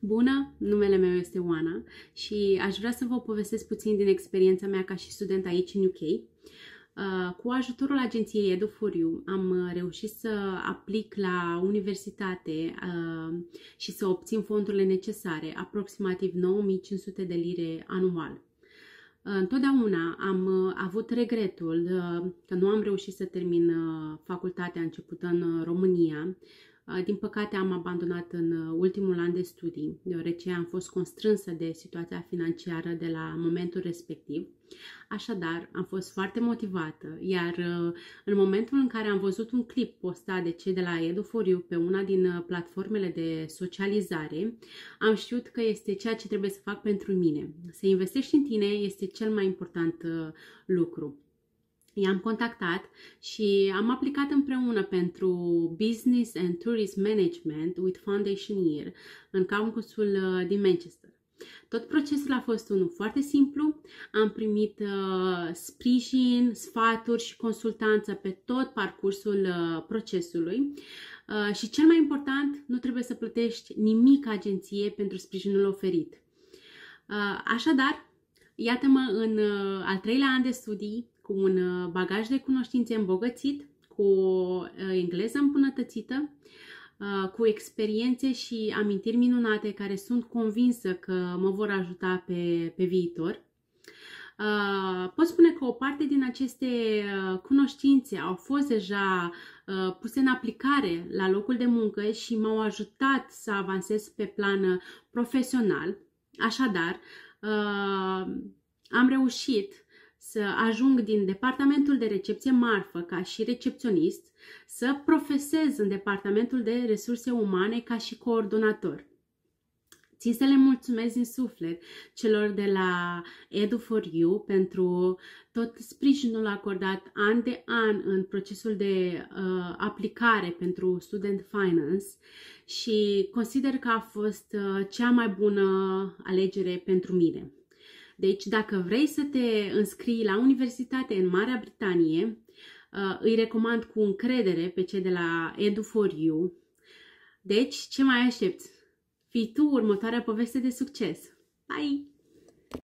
Bună, numele meu este Oana și aș vrea să vă povestesc puțin din experiența mea ca și student aici în UK. Uh, cu ajutorul agenției edu am uh, reușit să aplic la universitate uh, și să obțin fondurile necesare, aproximativ 9500 de lire anual. Întotdeauna am avut regretul că nu am reușit să termin facultatea începută în România, din păcate am abandonat în uh, ultimul an de studii, deoarece am fost constrânsă de situația financiară de la momentul respectiv. Așadar, am fost foarte motivată, iar uh, în momentul în care am văzut un clip postat de cei de la Eduforiu pe una din uh, platformele de socializare, am știut că este ceea ce trebuie să fac pentru mine. Să investești în tine este cel mai important lucru i-am contactat și am aplicat împreună pentru Business and Tourism Management with Foundation Year în campusul uh, din Manchester. Tot procesul a fost unul foarte simplu, am primit uh, sprijin, sfaturi și consultanță pe tot parcursul uh, procesului uh, și cel mai important, nu trebuie să plătești nimic agenție pentru sprijinul oferit. Uh, așadar, iată-mă în uh, al treilea an de studii, cu un uh, bagaj de cunoștințe îmbogățit, cu o uh, engleză îmbunătățită, uh, cu experiențe și amintiri minunate care sunt convinsă că mă vor ajuta pe, pe viitor. Pot spune că o parte din aceste cunoștințe au fost deja puse în aplicare la locul de muncă și m-au ajutat să avansez pe plan profesional. Așadar, am reușit să ajung din departamentul de recepție marfă ca și recepționist, să profesez în departamentul de resurse umane ca și coordonator. Țin să le mulțumesc din suflet celor de la Edu4U pentru tot sprijinul acordat an de an în procesul de uh, aplicare pentru Student Finance și consider că a fost uh, cea mai bună alegere pentru mine. Deci, dacă vrei să te înscrii la universitate în Marea Britanie, uh, îi recomand cu încredere pe cei de la Edu4U. Deci, ce mai aștepți? Fii tu următoarea poveste de succes! Bye!